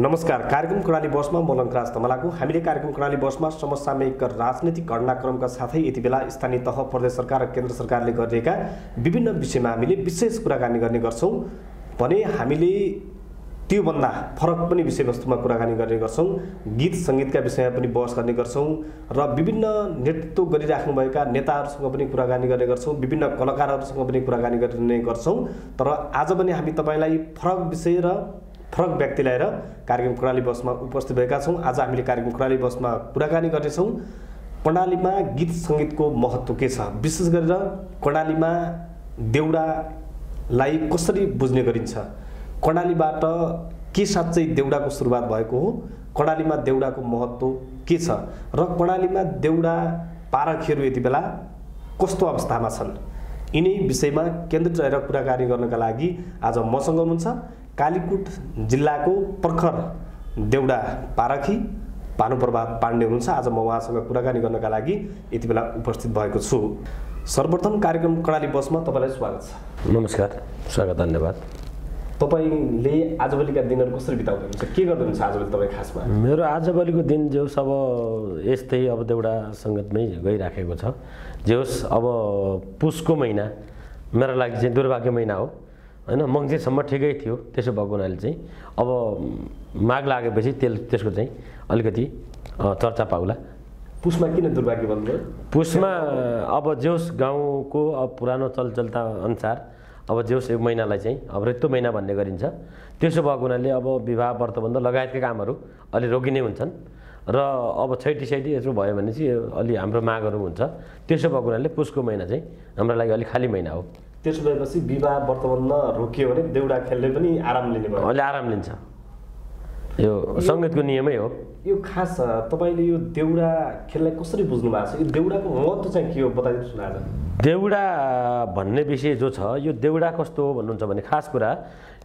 नमस्कार कार्यक्रम कर्णाली बसमा म लङ्कराज तमलाको हामीले कार्यक्रम कर्णाली बसमा समसामयिक राजनीतिक घटनाक्रमका साथै यति बेला स्थानीय तह प्रदेश सरकार र केन्द्र सरकारले गरिएका विभिन्न विषयमा हामीले विशेष कुराकानी गर्ने गर्छौँ भने हामीले त्योभन्दा फरक पनि विषयवस्तुमा कुराकानी गर्ने गर्छौँ गीत सङ्गीतका विषयमा पनि बहस गर्ने गर्छौँ र विभिन्न नेतृत्व गरिराख्नुभएका नेताहरूसँग पनि कुराकानी गर्ने गर्छौँ विभिन्न कलाकारहरूसँग पनि कुराकानी गर्ने गर्छौँ तर आज पनि हामी तपाईँलाई फरक विषय र फरक व्यक्ति ल्याएर कार्यक्रम कर्णाली बसमा उपस्थित भएका छौँ आज हामीले कार्यक्रम कर्णाली बसमा कुराकानी गर्नेछौँ कर्णालीमा गीत सङ्गीतको महत्त्व के छ विशेष गरेर कर्णालीमा देउडालाई कसरी बुझ्ने गरिन्छ कर्णालीबाट के साँच्चै देउडाको सुरुवात भएको हो कर्णालीमा देउडाको महत्त्व के छ र कर्णालीमा देउडा पारखीहरू यति बेला कस्तो अवस्थामा छन् यिनै विषयमा केन्द्रित रहेर कुराकानी गर्नका लागि आज मसँग हुनुहुन्छ कालीकुट जिल्लाको प्रखर देउडा पारखी भानुभप्रभाव पाण्डे हुनुहुन्छ आज म उहाँसँग कुराकानी गर्नका लागि यति बेला उपस्थित भएको छु सर्वप्रथम कार्यक्रम कडाली बसमा तपाईँलाई स्वागत छ नमस्कार स्वागत धन्यवाद तपाईँले आजभोलिका दिनहरू कसरी बिताउनुहुन्छ के गर्नुहुन्छ आजभोलि तपाईँ खासमा मेरो आजभोलिको दिन जे होस् अब यस्तै अब देउडा सङ्गतमै गइराखेको छ जे होस् अब पुसको महिना मेरो लागि चाहिँ दुर्भाग्य महिना हो होइन मङ्सिरसम्म ठिकै थियो त्यसो भएको हुनाले चाहिँ अब माग लागेपछि त्यस त्यसको चाहिँ अलिकति चर्चा पाउला पुसमा किन दुर्भाग्य भन्नुभयो पुसमा अब जेउस गाउँको अब पुरानो चलचलता अनुसार अब जेउस एक महिनालाई चाहिँ अब रेतो महिना भन्ने गरिन्छ त्यसो भएको हुनाले अब विवाह व्रतबन्ध लगायतका कामहरू अलि रोकिने हुन्छन् र अब छैटी छैटी यसो भयो भने चाहिँ अलि हाम्रो मागहरू हुन्छ त्यसो भएको हुनाले पुसको महिना चाहिँ हाम्रो लागि अलिक खाली महिना हो त्यसो भएपछि विवाह वर्तमानमा रोकियो भने देउडा खेल्ने पनि आराम लिने भयो अहिले आराम लिन्छ यो सङ्गीतको नियमै हो यो खास तपाईँले यो देउडा खेललाई कसरी बुझ्नु भएको छ यो देउडाको महत्त्व चाहिँ के हो बताइदिनुहोस् न आज देउडा भन्ने विषय जो छ यो देउडा कस्तो हो भन्नुहुन्छ भने खास कुरा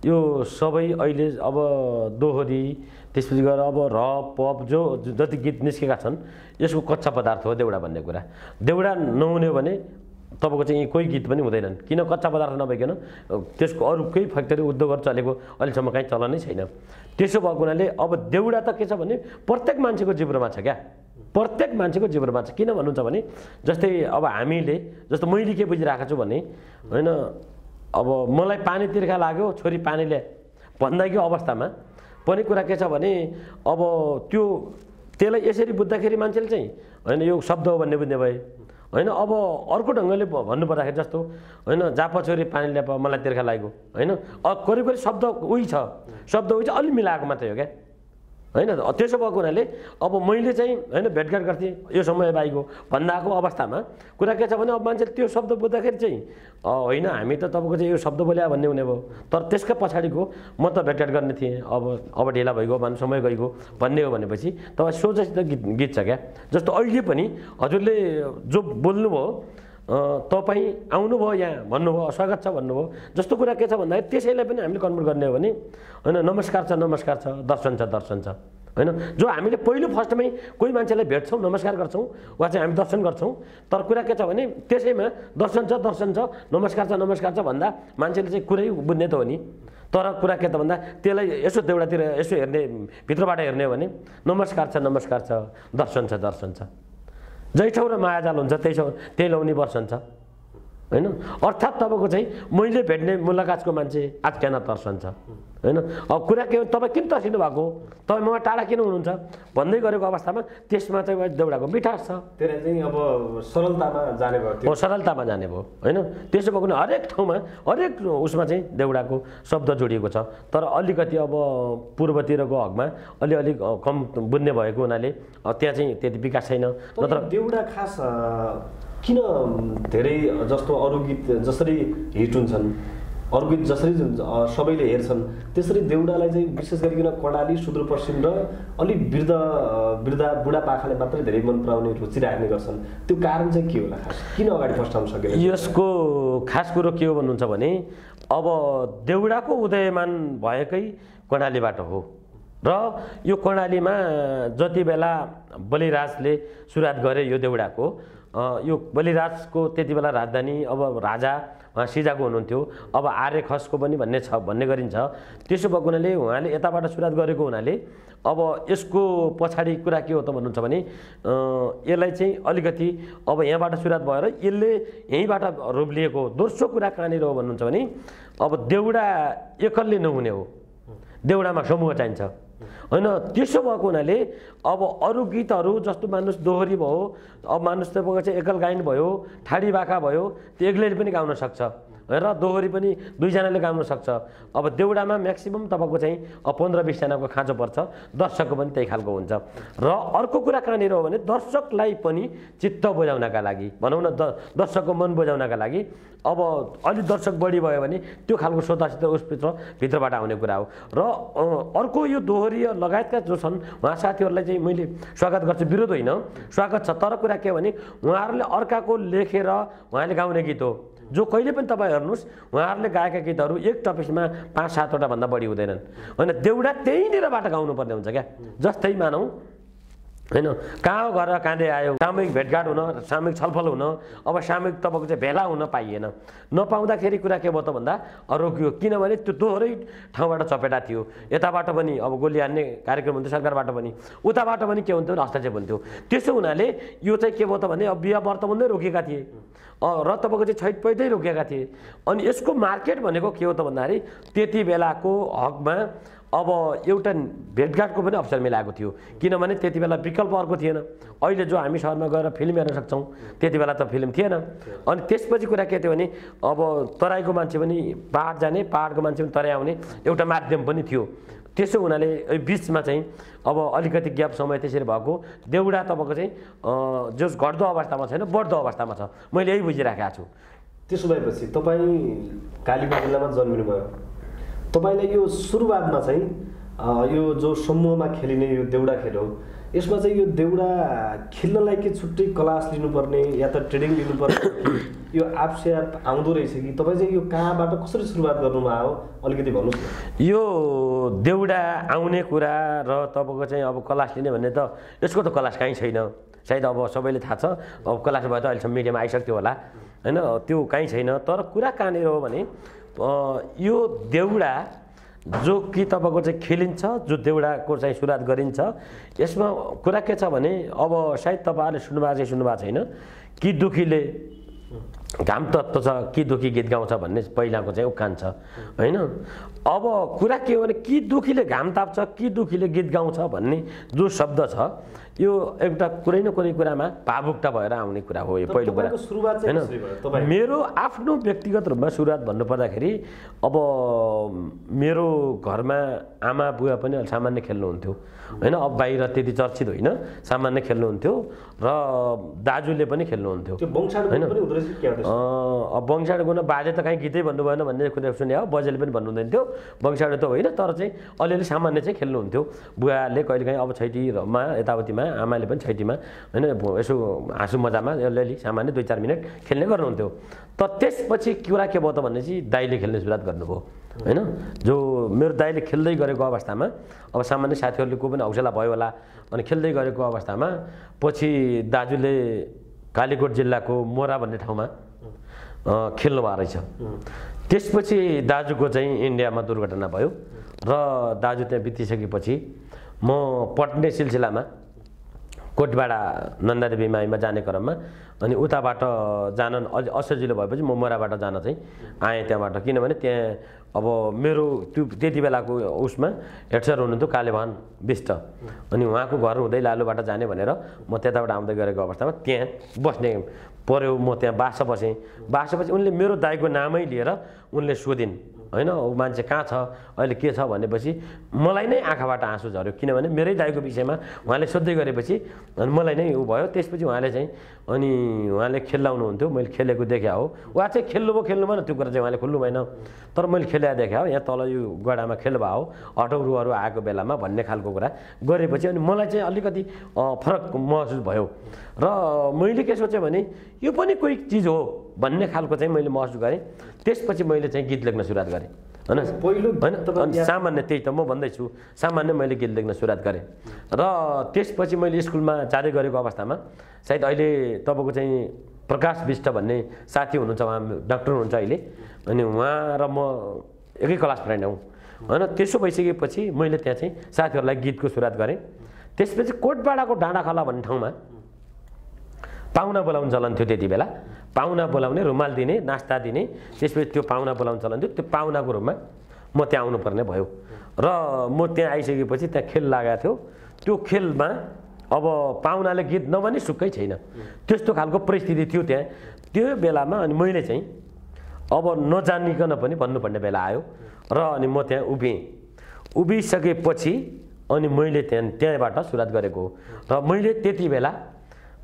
यो सबै अहिले अब दोहोरी त्यसपछि गएर अब र पप जो जति गीत निस्केका छन् यसको कच्चा पदार्थ हो देउडा भन्ने कुरा देउडा नहुने हो भने तपाईँको चाहिँ यी कोही गीत पनि हुँदैनन् किन कच्चा पदार्थ नभइकन त्यसको अरू केही फ्याक्ट्री उद्योगहरू चलेको अहिलेसम्म काहीँ चलनै छैन त्यसो भएको हुनाले अब देउडा त के छ भने प्रत्येक मान्छेको जिब्रोमा छ क्या प्रत्येक मान्छेको जिब्रोमा छ किन भन्नुहुन्छ भने जस्तै अब हामीले जस्तो मैले के बुझिरहेको छु भने होइन अब मलाई पानी तिर्खा लाग्यो छोरी पानीले भन्दाखेरि अवस्थामा पनि कुरा के छ भने अब त्यो त्यसलाई यसरी बुझ्दाखेरि मान्छेले चाहिँ होइन यो शब्द हो भन्ने बुझ्ने भए होइन अब अर्को ढङ्गले भन्नुपर्दाखेरि जस्तो होइन जाप छोरी पानी ल्याप मलाई तिर्खा लागेको होइन करिब करिब शब्द उही छ शब्द उही चाहिँ अलि मिलाएको मात्रै हो क्या होइन त्यसो भएको हुनाले अब मैले चाहिँ होइन भेटघाट गर्थेँ यो समय भाइको भन्दाको अवस्थामा कुरा के छ भने अब मान्छेले त्यो शब्द बुझ्दाखेरि चाहिँ होइन हामी त तपाईँको चाहिँ यो शब्द बोल्या भन्ने हुने भयो तर त्यसका पछाडिको म त भेटघाट गर्ने थिएँ अब अब ढिला भइगयो भन्नु समय गइगयो भन्ने हो भनेपछि तपाईँ सोचेसित गीत गीत छ क्या जस्तो अहिले पनि हजुरले जो बोल्नुभयो तपाईँ आउनुभयो यहाँ भन्नुभयो स्वागत छ भन्नुभयो जस्तो कुरा के छ भन्दाखेरि त्यसैलाई पनि हामीले कन्भर्ट गर्ने हो भने होइन नमस्कार छ नमस्कार छ दर्शन छ दर्शन छ होइन जो हामीले पहिलो फर्स्टमै कोही मान्छेलाई भेट्छौँ नमस्कार गर्छौँ वा चाहिँ हामी दर्शन गर्छौँ तर कुरा के छ भने त्यसैमा दर्शन छ दर्शन छ नमस्कार छ नमस्कार छ भन्दा मान्छेले चाहिँ कुरै बुझ्ने त हो नि तर कुरा के त भन्दा त्यसलाई यसो देउडातिर यसो हेर्ने भित्रबाट हेर्ने हो भने नमस्कार छ नमस्कार छ दर्शन छ दर्शन छ जै ठाउँ र मायाजाल हुन्छ त्यही त्यही लाउने हुन्छ होइन अर्थात् तपाईँको चाहिँ मैले भेट्ने मुलाकातको मान्छे आज तर्सन्छ होइन अब कुरा के हो तपाईँ किन तर्सिनु भएको तपाईँ मलाई टाढा किन हुनुहुन्छ भन्दै गरेको अवस्थामा त्यसमा चाहिँ देउडाको मिठास छ त्यसलाई चाहिँ अब सरलतामा जाने भयो हो सरलतामा जाने भयो होइन त्यसो भएको हरेक ठाउँमा हरेक उसमा चाहिँ देउडाको शब्द जोडिएको छ तर अलिकति अब पूर्वतिरको हकमा अलिअलि कम बुझ्ने भएको हुनाले त्यहाँ चाहिँ त्यति विकास छैन नत्र देउडा खास किन धेरै जस्तो अरू गीत जसरी हिट हुन्छन् अर्को जसरी सबैले हेर्छन् त्यसरी देउडालाई चाहिँ विशेष गरिकन कर्णाली सुदूरपश्चिम र अलिक वृद्ध वृद्ध बुढापाखाले मात्रै धेरै मन पराउने रुचि राख्ने गर्छन् त्यो कारण चाहिँ के होला खास किन अगाडि फस्टाउन सकेन यसको खास कुरो के हो भन्नुहुन्छ भने अब देउडाको उदयमान भएकै कर्णालीबाट हो र यो कर्णालीमा जति बेला बलिराजले सुरुवात गरे यो देउडाको यो बलिराजको त्यति बेला राजधानी अब राजा उहाँ सिजाको हुनुहुन्थ्यो अब आर्य खसको पनि भन्ने छ भन्ने गरिन्छ त्यसो भएको हुनाले उहाँले यताबाट सुरुवात गरेको हुनाले अब यसको पछाडि कुरा के हो त भन्नुहुन्छ भने यसलाई चाहिँ अलिकति अब यहाँबाट सुरुवात भएर यसले यहीँबाट रोप्लिएको हो दोस्रो कुरा कहाँनिर हो भन्नुहुन्छ भने अब देउडा एकलले नहुने हो देउडामा समूह चाहिन्छ होइन त्यसो भएको हुनाले अब अरू गीतहरू जस्तो मान्नुहोस् दोहोरी भयो अब मान्नुहोस् तपाईँको चाहिँ एकल गायन भयो ठाडी बाका भयो त्यो एक्लैले पनि गाउन सक्छ र दोहोरी पनि दुईजनाले गाउन सक्छ अब देउडामा म्याक्सिमम् तपाईँको चाहिँ पन्ध्र बिसजनाको खाँचो पर्छ दर्शकको पनि त्यही खालको हुन्छ र अर्को कुरा कहाँनिर हो भने दर्शकलाई पनि चित्त बुझाउनका लागि भनौँ न द दर्शकको मन बुझाउनका लागि अब अलिक दर्शक बढी भयो भने त्यो खालको श्रोतासित उसभित्र भित्रबाट आउने कुरा हो र अर्को यो दोहोरी लगायतका जो छन् उहाँ साथीहरूलाई चाहिँ मैले स्वागत गर्छु विरोध होइन स्वागत छ तर कुरा के भने उहाँहरूले अर्काको लेखेर उहाँले गाउने गीत हो जो कहिले पनि तपाईँ हेर्नुहोस् उहाँहरूले गाएका गीतहरू एक टपिक्समा पाँच सातवटा भन्दा बढी हुँदैनन् होइन देउडा त्यहीँनिरबाट गाउनुपर्ने हुन्छ क्या जस्तै मानौँ होइन कहाँ घर काँदै आयो सामूहिक भेटघाट हुन सामूहिक छलफल हुन अब सामूहिक तपाईँको चाहिँ भेला हुन पाइएन नपाउँदाखेरि कुरा के भयो त भन्दा अरोग्यो किनभने त्यो दोहोरै ठाउँबाट चपेटा थियो यताबाट पनि अब गोली हान्ने कार्यक्रम हुन्थ्यो सरकारबाट पनि उताबाट पनि के हुन्थ्यो हस्तक्षेप हुन्थ्यो त्यसो हुनाले यो चाहिँ के भयो त भने अब बिहा वर्तमानै रोकेका थिए र तपाईँको चाहिँ छैटपैटै रोकेका थिए अनि यसको मार्केट भनेको के हो त भन्दाखेरि त्यति बेलाको हकमा अब एउटा भेटघाटको पनि अवसर मिलाएको थियो किनभने त्यति बेला विकल्प अर्को थिएन अहिले जो हामी सहरमा गएर फिल्म हेर्न सक्छौँ त्यति बेला त फिल्म थिएन अनि त्यसपछि कुरा के थियो भने अब तराईको मान्छे पनि पाहाड जाने पाहाडको मान्छे पनि तराई आउने एउटा माध्यम पनि थियो त्यसो हुनाले बिचमा चाहिँ अब अलिकति ग्याप समय त्यसरी भएको देउडा तपाईँको चाहिँ जो घट्दो अवस्थामा छैन बढ्दो अवस्थामा छ मैले यही बुझिराखेको छु त्यसो भएपछि तपाईँ कालिम्पोङ जिल्लामा जन्मिनुभयो तपाईँलाई यो सुरुवातमा चाहिँ यो जो समूहमा खेलिने यो देउडा खेल हो यसमा चाहिँ यो देउडा खेल्नलाई के छुट्टै क्लास लिनुपर्ने या त ट्रेनिङ लिनुपर्ने यो आप एप आउँदो रहेछ कि तपाईँ चाहिँ यो कहाँबाट कसरी सुरुवात गर्नुभयो अलिकति भन्नुहोस् यो देउडा आउने कुरा र तपाईँको चाहिँ अब क्लास लिने भन्ने त यसको त क्लास काहीँ छैन सायद अब सबैले थाहा छ अब क्लास भयो त अहिलेसम्म मिडियामा आइसक्थ्यो होला होइन त्यो काहीँ छैन तर कुरा कहाँनिर हो भने यो देउडा जो कि तपाईँको चाहिँ खेलिन्छ जो देउडाको चाहिँ सुरुवात गरिन्छ यसमा कुरा के छ भने अब सायद तपाईँहरूले सुन्नुभएको चाहिँ सुन्नुभएको छैन कि दुखीले घाम तत्त्व छ के दुःखी गीत गाउँछ भन्ने पहिलाको चाहिँ उखान छ होइन अब कुरा के हो भने कि दुःखीले घाम ताप्छ कि दुःखीले गीत गाउँछ भन्ने जो शब्द छ यो एउटा कुनै न कुनै कुरामा भावुकता भएर आउने कुरा हो यो पहिलो कुरा होइन मेरो आफ्नो व्यक्तिगत रूपमा सुरुवात भन्नुपर्दाखेरि अब मेरो घरमा आमा बुवा पनि सामान्य खेल्नुहुन्थ्यो होइन अब बाहिर त्यति चर्चित होइन सामान्य खेल्नुहुन्थ्यो र दाजुले पनि खेल्नुहुन्थ्यो होइन बङ्साड गुण बाजे त कहीँ गीतै भन्नु भएन भन्ने कुरा सुने हो बजेले पनि भन्नुहुँदैन थियो वंशाणु त होइन तर चाहिँ अलिअलि सामान्य चाहिँ खेल्नुहुन्थ्यो बुवाले कहिलेकाहीँ अब छैटीमा यताउतिमा आमाले पनि छैटीमा होइन यसो हाँसु मजामा अलिअलि सामान्य दुई चार मिनट खेल्ने गर्नुहुन्थ्यो तर त्यसपछि कुरा के भयो त भनेपछि दाइले खेल्ने सुरुवात गर्नुभयो होइन जो मेरो दाइले खेल्दै गरेको अवस्थामा अब सामान्य साथीहरूले को पनि हौसला भयो होला अनि खेल्दै गरेको अवस्थामा पछि दाजुले कालीकोट जिल्लाको मोरा भन्ने ठाउँमा खेल्नुभएको रहेछ त्यसपछि दाजुको चाहिँ इन्डियामा दुर्घटना भयो र दाजु त्यहाँ बितिसकेपछि म पट्ने सिलसिलामा कोटबाडा नन्दादेवी माईमा जाने क्रममा अनि उताबाट जान अझ असजिलो भएपछि म मोराबाट जान चाहिँ आएँ त्यहाँबाट किनभने त्यहाँ अब मेरो त्यो त्यति बेलाको उसमा हेड सर हुनुहुन्थ्यो कालेभान विष्ट अनि उहाँको घर हुँदै लालुबाट जाने भनेर म त्यताबाट आउँदै गरेको अवस्थामा त्यहाँ बस्ने पऱ्यो म त्यहाँ बास बसेँ बास उनले मेरो दाईको नामै लिएर उनले सोधिन् होइन ऊ मान्छे कहाँ छ अहिले के छ भनेपछि मलाई नै आँखाबाट आँसु झऱ्यो किनभने मेरै दाइको विषयमा उहाँले सोध्दै गरेपछि अनि मलाई नै ऊ भयो त्यसपछि उहाँले चाहिँ अनि उहाँले खेल्लाउनुहुन्थ्यो मैले खेलेको देखाए हो वा चाहिँ खेल्नु भयो खेल्नु भएन त्यो कुरा चाहिँ उहाँले खुल्नु भएन तर मैले खेलेर देखाए हो यहाँ तल यो गडामा खेल भयो हो अटौरुहरू आएको बेलामा भन्ने खालको कुरा गरेपछि अनि मलाई चाहिँ अलिकति फरक महसुस भयो र मैले के सोचेँ भने यो पनि कोही चिज हो भन्ने खालको चाहिँ मैले महसुस गरेँ त्यसपछि मैले चाहिँ गीत लेख्न सुरुवात गरेँ होइन पहिलो होइन अनि सामान्य त्यही त म भन्दैछु सामान्य मैले गीत लेख्न सुरुवात गरेँ र त्यसपछि मैले स्कुलमा चारे गरेको अवस्थामा सायद अहिले तपाईँको चाहिँ प्रकाश विष्ट भन्ने साथी हुनुहुन्छ उहाँ डाक्टर हुनुहुन्छ अहिले अनि उहाँ र म एकै क्लास फ्रेन्ड हौँ होइन त्यसो भइसकेपछि मैले त्यहाँ चाहिँ साथीहरूलाई गीतको सुरुवात गरेँ त्यसपछि कोटबाडाको डाँडाखला भन्ने ठाउँमा पाहुना बोलाउनु चलन थियो त्यति बेला पाहुना बोलाउने रुमाल दिने नास्ता दिने त्यसपछि त्यो पाहुना बोलाउनु चलन थियो त्यो पाहुनाको रूपमा म त्यहाँ आउनुपर्ने भयो र म त्यहाँ आइसकेपछि त्यहाँ खेल लागेको थियो त्यो खेलमा अब पाहुनाले गीत नभने सुक्कै छैन त्यस्तो खालको परिस्थिति थियो त्यहाँ त्यो बेलामा अनि मैले चाहिँ अब नजानिकन पनि भन्नुपर्ने बेला आयो र अनि म त्यहाँ उभिएँ उभिसकेपछि अनि मैले त्यहाँ त्यहाँबाट सुरुवात गरेको हो र मैले त्यति बेला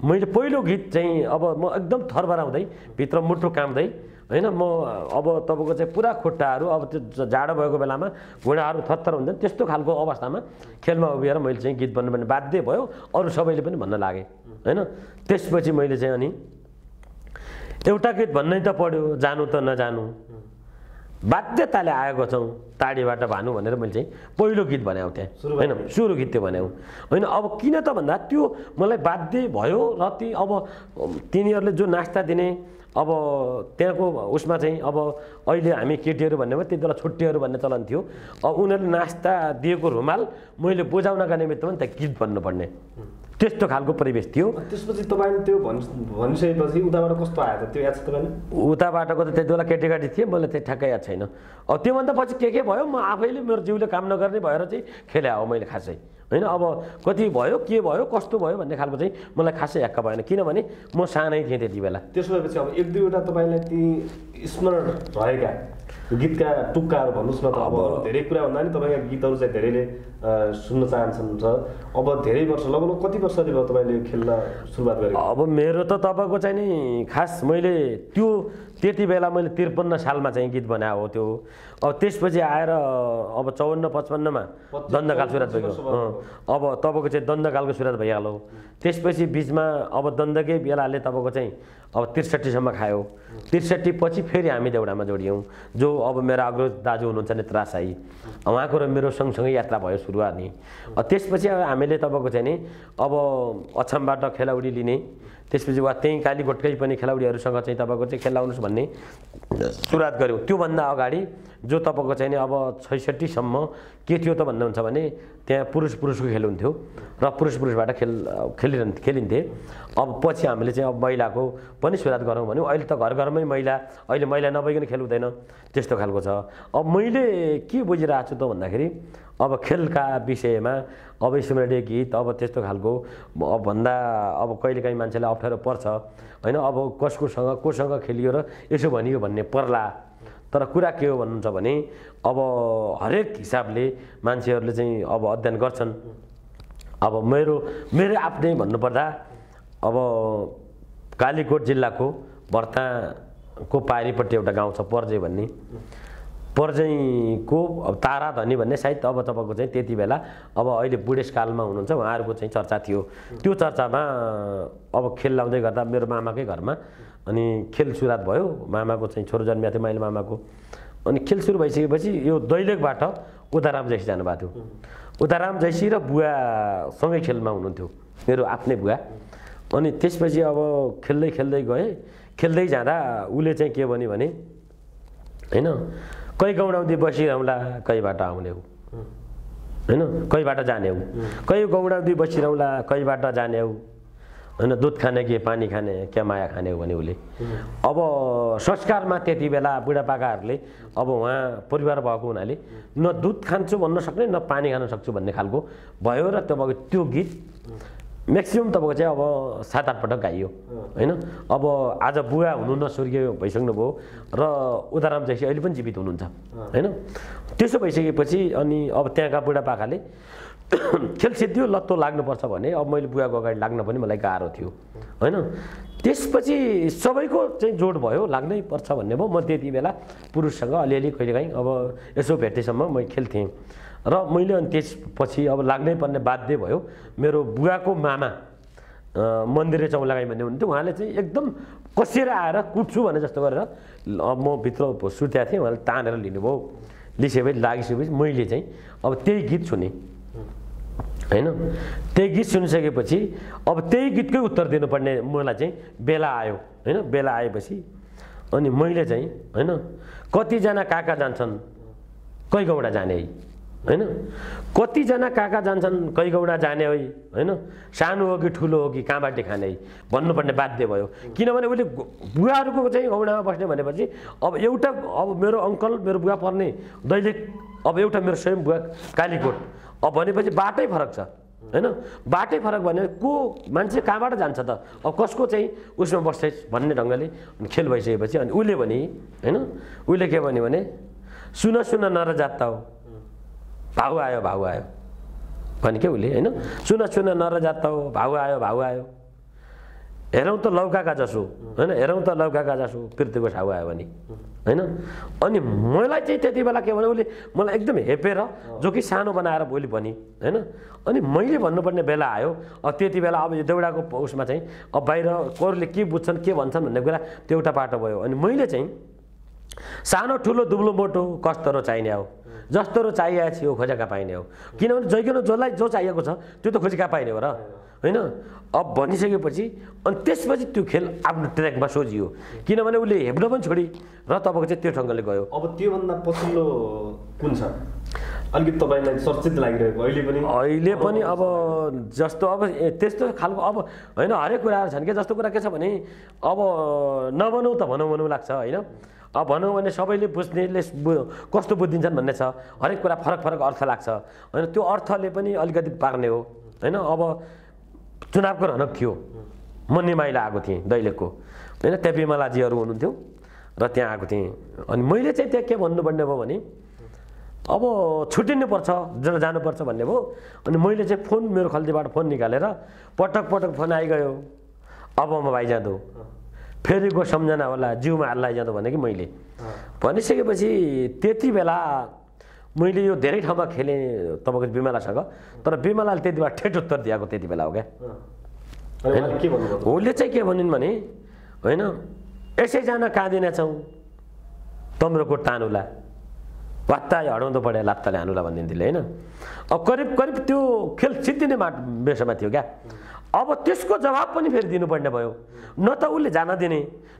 मैले पहिलो गीत चाहिँ अब म एकदम थरभराउँदै भित्र मुठो काम्दै होइन म अब तपाईँको चाहिँ पुरा खुट्टाहरू अब त्यो जाडो भएको बेलामा घुँडाहरू थत्थर हुन्छन् त्यस्तो खालको अवस्थामा खेलमा उभिएर मैले चाहिँ गीत बन्नु पनि बाध्य भयो अरू सबैले पनि भन्न लागेँ होइन त्यसपछि मैले चाहिँ अनि एउटा गीत भन्नै त पढ्यो जानु त नजानु बाध्यताले आएको छौँ ताडीबाट भानु भनेर मैले चाहिँ पहिलो गीत बनाएको थिएँ होइन सुरु गीत त्यो बनाऊ होइन अब किन त भन्दा त्यो मलाई बाध्य भयो र ती अब तिनीहरूले जो नास्ता दिने अब त्यहाँको उसमा चाहिँ अब अहिले हामी केटीहरू भन्ने भयो त्यति बेला छुट्टीहरू भन्ने चलन थियो अब उनीहरूले नास्ता दिएको रुमाल मैले बुझाउनका निमित्त पनि त गीत भन्नुपर्ने त्यस्तो खालको परिवेश थियो त्यसपछि तपाईँले त्यो भनिसकेपछि उताबाट कस्तो आयो त त्यो याद छ तपाईँलाई उताबाटको त त्यति बेला केटीकाटी थिएँ मलाई त्यही ठ्याक्कै याद छैन अब त्योभन्दा पछि के के भयो म आफैले मेरो जिउले काम नगर्ने भएर चाहिँ खेले हो मैले खासै होइन अब कति भयो के भयो कस्तो भयो भन्ने खालको चाहिँ मलाई खासै याक्का भएन किनभने म सानै थिएँ त्यति बेला त्यसो भएपछि अब एक दुईवटा तपाईँलाई ती स्मरण भएका गीतका टुक्काहरू भन्नुहोस् न त अब धेरै कुरा भन्दा नि तपाईँका गीतहरू चाहिँ धेरैले सुन्न चाहन्छन् र अब धेरै वर्ष लगभग कति वर्ष तपाईँले खेल्न सुरुवात गरेको अब मेरो त तपाईँको चाहिँ नि खास मैले त्यो त्यति बेला मैले त्रिपन्न सालमा चाहिँ गीत बनाएको हो त्यो अब त्यसपछि आएर अब चौवन्न पचपन्नमा दण्डकाल सुरुवात भइहाल्यो अब तपाईँको चाहिँ दण्डकालको सुरुवात भइहाल्यो त्यसपछि बिचमा अब दण्डकै बेलाले तपाईँको चाहिँ अब त्रिसठीसम्म खायो त्रिसठी पछि फेरि हामी देउडामा जोडियौँ जो अब मेरो अग्रज दाजु हुनुहुन्छ नेत्रा आई उहाँको र मेरो सँगसँगै यात्रा भयो सुरुवात नि त्यसपछि अब हामीले तपाईँको चाहिँ नि अब अछामबाट खेलाउडी लिने त्यसपछि वा त्यहीँ कालीकोटकै पनि खेलाडीहरूसँग चाहिँ तपाईँको चाहिँ खेलाउनुहोस् भन्ने सुरुवात गऱ्यौँ त्योभन्दा अगाडि जो तपाईँको चाहिँ नि अब छैसठीसम्म के थियो त भन्नुहुन्छ भने त्यहाँ पुरुष पुरुषको खेल हुन्थ्यो र पुरुष पुरुषबाट खेल खेलिरह खेलिन्थे अब पछि हामीले चाहिँ अब महिलाको पनि सुरुवात गरौँ भन्यो अहिले त घर घरमै महिला अहिले महिला नभइकन खेल हुँदैन त्यस्तो खालको छ अब मैले के बुझिरहेको छु त भन्दाखेरि अब खेलका विषयमा अब स्मरणीय गीत अब त्यस्तो खालको अब भन्दा अब कहिलेकाहीँ मान्छेलाई अप्ठ्यारो पर्छ होइन अब कसकोसँग कोसँग खेलियो र यसो भनियो भन्ने पर्ला तर कुरा के हो भन्नुहुन्छ भने अब हरेक हिसाबले मान्छेहरूले चाहिँ अब अध्ययन गर्छन् अब मेरो मेरो आफ्नै भन्नुपर्दा अब कालीकोट जिल्लाको भर्ताको पारिपट्टि एउटा गाउँ छ पर्जे भन्ने पर्जैको अब तारा धनी भन्ने सायद अब तपाईँको चाहिँ त्यति बेला अब अहिले बुढेसकालमा हुनुहुन्छ उहाँहरूको चाहिँ चर्चा थियो त्यो चर्चामा अब खेल लाउँदै गर्दा मेरो मामाकै घरमा अनि खेल सुरुवात भयो मामाको चाहिँ छोरो जन्मिएको थियो माइल मामाको अनि खेल सुरु भइसकेपछि यो दैलेखबाट उदाराम जैसी जानुभएको थियो उदाराम जैसी र बुवासँगै खेलमा हुनुहुन्थ्यो मेरो आफ्नै बुवा अनि त्यसपछि अब खेल्दै खेल्दै गएँ खेल्दै जाँदा उसले चाहिँ के भन्यो भने होइन कहीँ गौडाउँदै बसिरहँला कहीँबाट आउने हो होइन कहीँबाट जाने हो कहीँ गौडाउँदै बसिरहँला कहीँबाट जाने हो होइन दुध खाने कि पानी खाने क्या माया खाने हो भने उसले अब संस्कारमा त्यति बेला बुढापाकाहरूले अब उहाँ परिवार भएको हुनाले न दुध खान्छु भन्न सक्ने न पानी खान सक्छु भन्ने खालको भयो र तपाईँको त्यो गीत म्याक्सिमम् तपाईँको चाहिँ अब सात आठ पटक गाइयो होइन अब आज बुवा हुनु न भइसक्नु भइसक्नुभयो र उदाराम जैसी अहिले पनि जीवित हुनुहुन्छ होइन त्यसो भइसकेपछि अनि अब त्यहाँका बुढापाकाले खेल सिद्धियो लत्तो लाग्नुपर्छ भने अब मैले बुवाको अगाडि लाग्न पनि मलाई गाह्रो थियो होइन त्यसपछि सबैको चाहिँ जोड भयो लाग्नै पर्छ भन्ने भयो म त्यति बेला पुरुषसँग अलिअलि कहिलेकाहीँ अब यसो भेटेसम्म म खेल्थेँ र मैले अनि त्यसपछि अब लाग्नै पर्ने बाध्य भयो मेरो बुवाको मामा मन्दिरे चौलागाई भन्ने हुनुहुन्थ्यो उहाँले चाहिँ एकदम कसेर आएर कुट्छु भने जस्तो गरेर म भित्र सुत्याएको थिएँ उहाँले तानेर लिनुभयो लिसेपछि लागिसकेपछि मैले चाहिँ अब त्यही गीत सुने होइन त्यही गीत सुनिसकेपछि अब त्यही गीतकै उत्तर दिनुपर्ने मलाई चाहिँ बेला आयो होइन बेला आएपछि अनि मैले चाहिँ होइन कतिजना काका जान्छन् गौडा जाने है होइन कतिजना काका जान्छन् गौडा जाने है होइन सानो हो कि ठुलो हो कि कहाँबाट खाने है भन्नुपर्ने बाध्य भयो किनभने उसले बुवाहरूको चाहिँ गौडामा बस्ने भनेपछि अब एउटा अब मेरो अङ्कल मेरो बुवा पर्ने दैलेख अब एउटा मेरो स्वयं बुवा कालीकोट अब भनेपछि बाटै फरक छ होइन बाटै फरक भने को मान्छे कहाँबाट जान्छ त अब कसको चाहिँ उसमा बस्छ भन्ने ढङ्गले खेल भइसकेपछि अनि उसले भने होइन उसले के भन्यो भने सुन सुन नर जात हो भाउ आयो भाउ आयो भने के उसले होइन सुन सुन नर जात हो भाउ आयो भाउ आयो हेरौँ त लौकाका जसो होइन हेरौँ त लौकाका जसो पृथ्वीको ठाउँ आयो भने होइन अनि मलाई चाहिँ त्यति बेला के भने उसले मलाई एकदम हेपेर जो कि सानो बनाएर भोलि भने होइन अनि मैले भन्नुपर्ने बेला आयो अब त्यति बेला अब यो देउडाको उसमा चाहिँ अब बाहिर कोरले के बुझ्छन् के भन्छन् भन्ने कुरा त्यो एउटा बाटो भयो अनि मैले चाहिँ सानो ठुलो दुब्लो मोटो र चाहिने हो र चाहिएको थियो खोजेका पाइने हो किनभने जैकिन जसलाई जो चाहिएको छ त्यो त खोजेका पाइने हो र होइन अब भनिसकेपछि अनि त्यसपछि त्यो खेल आफ्नो ट्र्याकमा सोझियो किनभने उसले हेप्न पनि छोडी र तपाईँको चाहिँ त्यो ढङ्गले गयो अब त्योभन्दा पछिल्लो कुन छ अलिकति तपाईँलाई चर्चित लागिरहेको अहिले पनि अहिले पनि अब जस्तो अब त्यस्तो खालको अब होइन हरेक कुराहरू छन् कि जस्तो कुरा के छ भने अब नभनौँ त भनौँ भनौँ लाग्छ होइन अब भनौँ भने सबैले बुझ्नेले कस्तो बुझिदिन्छन् भन्ने छ हरेक कुरा फरक फरक अर्थ लाग्छ होइन त्यो अर्थले पनि अलिकति पार्ने हो होइन अब चुनावको रनक थियो म निमाइला आएको थिएँ दैलेखको होइन त्यहाँ बिमलाजीहरू हुनुहुन्थ्यो र त्यहाँ आएको थिएँ अनि मैले चाहिँ त्यहाँ के भन्नु भन्नुपर्ने भयो भने अब छुट्टिनुपर्छ जानुपर्छ भन्ने भयो अनि मैले चाहिँ फोन मेरो खल्तीबाट फोन निकालेर पटक पटक फोन आइगयो अब म भाइ जाँदो फेरिको सम्झना होला जिउमा हाल्ला जाँदो भने कि मैले भनिसकेपछि त्यति बेला मैले यो धेरै ठाउँमा खेलेँ तपाईँको बिमलासँग तर बिमलाले त्यति बेला ठेट उत्तर दिएको त्यति बेला हो क्या उसले चाहिँ के भनिन् भने होइन यसैजना काँदिनेछौँ कोट तानुला वात्ता हडाउँदो पढ्यो लात्ताले हानुला भनिदिन्थ्यो होइन अब करिब करिब त्यो खेल चित्तिने माट बेसमा थियो क्या अब त्यसको जवाब पनि फेरि दिनुपर्ने भयो न त उसले जान दिने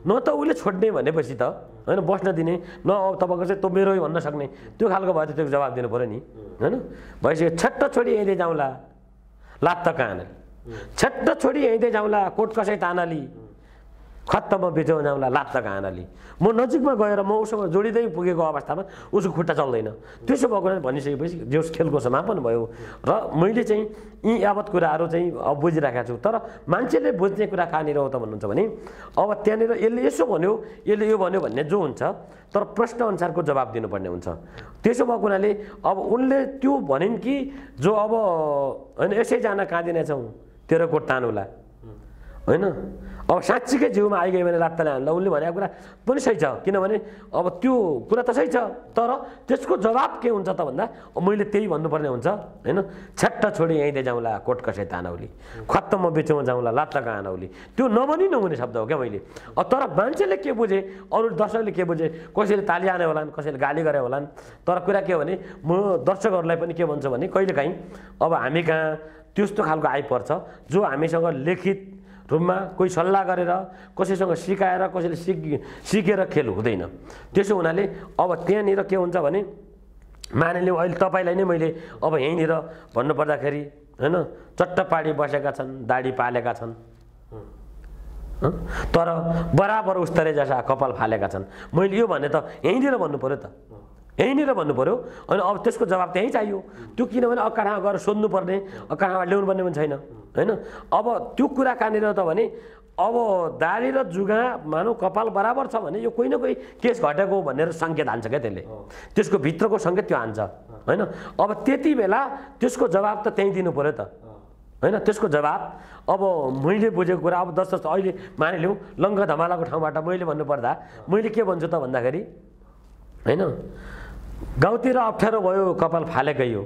न त उसले छोड्ने भनेपछि त होइन बस्न दिने न अब तपाईँको चाहिँ तँ मेरो भन्न सक्ने त्यो खालको भयो त त्यो जवाब दिनु पऱ्यो नि होइन भइसक्यो छेट्ट छोडी यहीँ जाउँला लात्त कहाँ छेट्ट छोडी यहीँ जाउँला कोट कसै तानाली खत्तमा बेच्याउनाउला लात्त घानाले म नजिकमा गएर म उसँग जोडिँदै पुगेको अवस्थामा उसको खुट्टा चल्दैन त्यसो भएको भनिसकेपछि जो खेलको समापन भयो र मैले चाहिँ यी यावत कुराहरू चाहिँ अब बुझिरहेको छु तर मान्छेले बुझ्ने कुरा कहाँनिर हो त भन्नुहुन्छ भने अब त्यहाँनिर यसले यसो भन्यो यसले यो भन्यो भन्ने जो हुन्छ तर प्रश्नअनुसारको जवाब दिनुपर्ने हुन्छ त्यसो भएको हुनाले अब उनले त्यो भनिन् कि जो अब होइन यसै जान कहाँ दिनेछौँ तेरो कोट तानुला होइन अब साँच्चीकै जिउमा आइगयो भने लात्ताले हान्दा उसले भनेको कुरा पनि सही छ किनभने अब त्यो कुरा त सही छ तर त्यसको जवाब के हुन्छ त भन्दा मैले त्यही भन्नुपर्ने हुन्छ होइन छ्याट्ट छोडी यहीँदै जाउँला कोट कसै तानाउली खत्त म बेचेमा जाउँला लात्ताको आनाउली त्यो नभनी नहुने शब्द हो क्या मैले तर मान्छेले के बुझे अरू दर्शकले के बुझे कसैले ताली हाने होलान् कसैले गाली गरे होलान् तर कुरा के हो भने म दर्शकहरूलाई पनि के भन्छु भने कहिलेकाहीँ अब हामी कहाँ त्यस्तो खालको आइपर्छ जो हामीसँग लिखित रूपमा कोही सल्लाह गरेर कसैसँग सिकाएर कसैले सिक सिकेर खेल हुँदैन त्यसो हुनाले अब त्यहाँनिर के हुन्छ भने मानेले अहिले तपाईँलाई नै मैले अब यहीँनिर भन्नुपर्दाखेरि होइन चट्टपाडी बसेका छन् दाडी पालेका छन् तर बराबर उस्तरे जसा कपाल फालेका छन् मैले यो भने त यहीँनिर भन्नु पऱ्यो त यहीँनिर भन्नु पऱ्यो अनि अब त्यसको जवाब त्यहीँ चाहियो त्यो किनभने अकाठामा गएर सोध्नुपर्ने अकाडामा ल्याउनु पर्ने पनि छैन होइन अब त्यो कुरा कहाँनिर त भने अब दाली र जुगा मानौ कपाल बराबर छ भने यो कोही न कोही केस घटेको भनेर सङ्केत हान्छ क्या त्यसले त्यसको भित्रको सङ्केत त्यो हान्छ होइन अब त्यति बेला त्यसको जवाब त त्यहीँ दिनु पऱ्यो त होइन त्यसको जवाब अब मैले बुझेको कुरा अब जस्तो जस्तो अहिले मानिलिउँ लङ्ग धमालाको ठाउँबाट मैले भन्नुपर्दा मैले के भन्छु त भन्दाखेरि होइन गाउँतिर अप्ठ्यारो भयो कपाल फाले गयो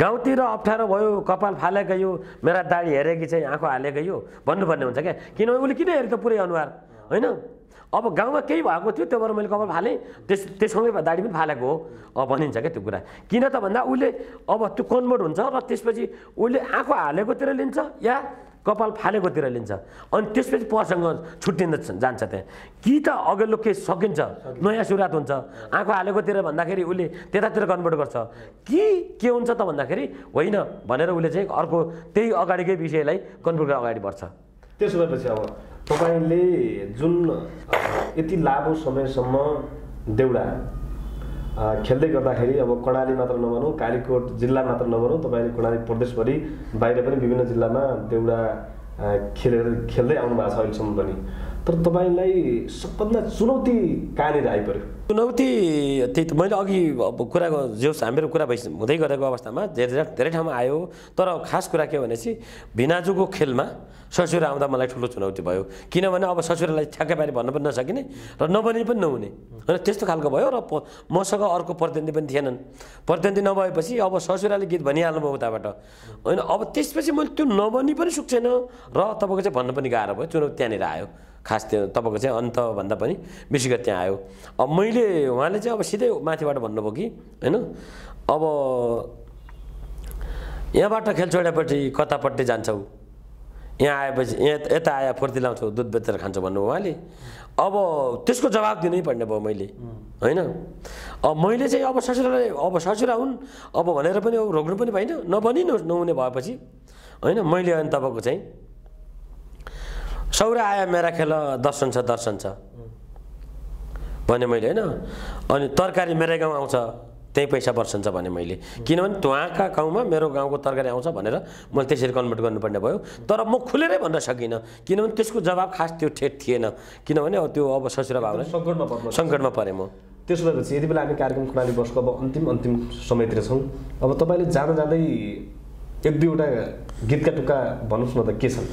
गाउँतिर अप्ठ्यारो भयो कपाल फाले गयो मेरा दाडी कि चाहिँ आँखा हाले गयो भन्नुपर्ने हुन्छ क्या किनभने उसले किन हेरेको त पुरै अनुहार होइन अब गाउँमा केही भएको थियो त्यो भएर मैले कपाल फालेँ त्यस त्यससँगै दाडी पनि फालेको हो अब भनिन्छ क्या त्यो कुरा किन त भन्दा उसले अब त्यो कन्भर्ट हुन्छ र त्यसपछि उसले आँखा हालेकोतिर लिन्छ या कपाल फालेकोतिर लिन्छ अनि त्यसपछि पहसँग छुट्टिँद जान्छ त्यहाँ कि त अघिल्लो केस सकिन्छ नयाँ सुरुवात हुन्छ आँखा हालेकोतिर भन्दाखेरि उसले त्यतातिर कन्भर्ट गर्छ कि के हुन्छ त भन्दाखेरि होइन भनेर उसले चाहिँ अर्को त्यही अगाडिकै विषयलाई कन्भर्ट गरेर अगाडि बढ्छ त्यसो भएपछि अब तपाईँले जुन यति लामो समयसम्म देउडा खेल्दै गर्दाखेरि अब कर्णाली मात्र नभनौँ कालीकोट जिल्ला मात्र नभनौँ तपाईँले कर्णाली प्रदेशभरि बाहिर पनि विभिन्न जिल्लामा देउडा खेलेर खेल्दै आउनु भएको छ अहिलेसम्म पनि तर तपाईँलाई सबभन्दा चुनौती कहाँनिर आइपऱ्यो चुनौती त्यही त मैले अघि अब कुरा जो हामीहरू कुरा भइस हुँदै गरेको अवस्थामा धेरै धेरै ठाउँमा आयो तर खास कुरा के भनेपछि भिनाजुको खेलमा ससुरा आउँदा मलाई ठुलो चुनौती भयो किनभने अब ससुरालाई ठ्याक्कै पारे भन्न पनि नसकिने र नबनि पनि नहुने र त्यस्तो खालको भयो र मसँग अर्को प्रतिनिधि पनि थिएनन् प्रतिनिधि नभएपछि अब ससुराले गीत भनिहाल्नुभयो उताबाट होइन अब त्यसपछि मैले त्यो नबनी पनि सुक्छैन र तपाईँको चाहिँ भन्न पनि गाह्रो भयो चुनौती त्यहाँनिर आयो खास त्यो तपाईँको चाहिँ अन्तभन्दा पनि बेसी गरी त्यहाँ आयो अब मैले उहाँले चाहिँ अब सिधै माथिबाट भन्नुभयो कि होइन अब यहाँबाट खेलचोडापट्टि कतापट्टि जान्छौ यहाँ आएपछि यहाँ यता आए फुर्ती लाउँछौ दुध बेचेर खान्छौ भन्नुभयो उहाँले अब त्यसको जवाब दिनै पर्ने भयो मैले होइन अब मैले चाहिँ अब ससुरालाई अब ससुरा हुन् अब भनेर पनि अब रोक्नु पनि भएन नभनिनु नहुने भएपछि होइन मैले अनि तपाईँको चाहिँ सौरा आयो मेरा खेल दर्शन छ दर्शन छ भने मैले होइन अनि तरकारी मेरै गाउँ आउँछ त्यही पैसा बर्सन्छ भने मैले किनभने उहाँका गाउँमा मेरो गाउँको तरकारी आउँछ भनेर मैले त्यसरी कन्भर्ट गर्नुपर्ने भयो तर म खुलेरै भन्न सकिनँ किनभने त्यसको जवाब खास त्यो ठेट थिएन किनभने अब त्यो अब ससुरा भावना सङ्कटमा सङ्कटमा परेँ म त्यसो भएपछि यति बेला हामी कार्यक्रम खुनाली बसको अब अन्तिम अन्तिम समयतिर छौँ अब तपाईँले जाँदा जाँदै एक दुईवटा गीतका टुक्का भन्नुहोस् न त के छन्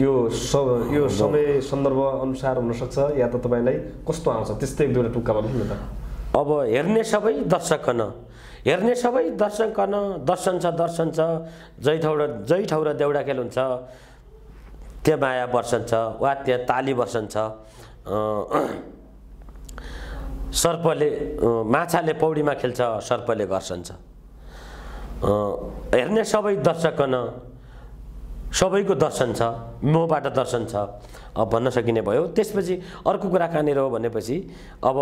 यो स यो समय सन्दर्भ अनुसार हुनसक्छ या त तपाईँलाई कस्तो आउँछ त्यस्तै एक दुईवटा टुक्का भनौँ न त अब हेर्ने सबै दर्शकन हेर्ने सबै दर्शकन दर्शन छ दर्शन छ जै ठाउँ जै ठाउँ र देउडा खेल हुन्छ त्यहाँ माया वर्षन छ वा त्यहाँ ताली वर्षन छ सर्पले माछाले पौडीमा खेल्छ सर्पले छ हेर्ने सबै दर्शकन सबैको दर्शन छ मबाट दर्शन छ भन्न सकिने भयो त्यसपछि अर्को कुरा कहाँनिर हो भनेपछि अब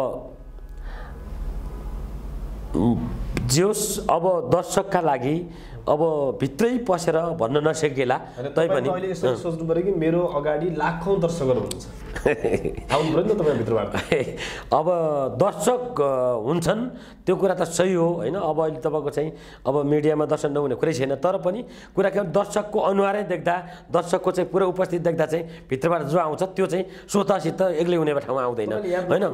जोस् अब दर्शकका लागि अब भित्रै पसेर भन्न नसकेला तैपनि सोच्नु पऱ्यो कि मेरो अगाडि लाखौँ दर्शकहरू हुनुहुन्छ अब दर्शक हुन्छन् त्यो कुरा त सही हो होइन अब अहिले तपाईँको चाहिँ अब मिडियामा दर्शन नहुने कुरै छैन तर पनि कुरा के दर्शकको अनुहारै देख्दा दर्शकको चाहिँ पुरा उपस्थित देख्दा चाहिँ भित्रबाट जो आउँछ त्यो चाहिँ स्वतःसित एक्लै हुने ठाउँमा आउँदैन होइन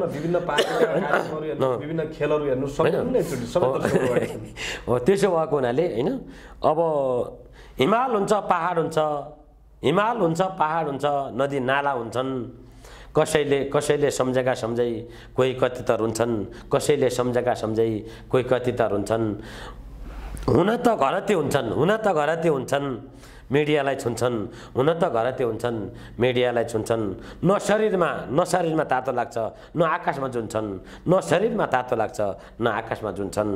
विभिन्न खेलहरू हेर्नु हो त्यसो भएको हुनाले होइन अब हिमाल हुन्छ पहाड हुन्छ हिमाल हुन्छ पहाड हुन्छ नदी नाला हुन्छन् कसैले कसैले सम्झेका सम्झै कोही त हुन्छन् कसैले सम्झेका सम्झै कोही त हुन्छन् हुन त घरती हुन्छन् हुन त घरती हुन्छन् मिडियालाई छुन्छन् हुन त घरती हुन्छन् मिडियालाई छुन्छन् न शरीरमा न शरीरमा तातो लाग्छ न आकाशमा जुन्छन् न शरीरमा तातो लाग्छ न आकाशमा जुन्छन्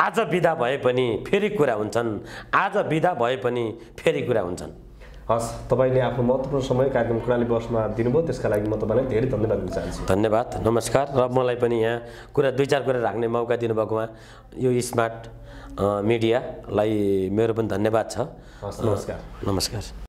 आज बिदा भए पनि फेरि कुरा हुन्छन् आज बिदा भए पनि फेरि कुरा हुन्छन् हस् तपाईँले आफ्नो महत्त्वपूर्ण समय कार्यक्रम कुराले बसमा दिनुभयो त्यसका लागि म तपाईँलाई धेरै धन्यवाद दिन चाहन्छु धन्यवाद नमस्कार र मलाई पनि यहाँ कुरा दुई चार कुरा राख्ने मौका दिनुभएकोमा यो स्मार्ट मिडियालाई मेरो पनि धन्यवाद छ नमस्कार नमस्कार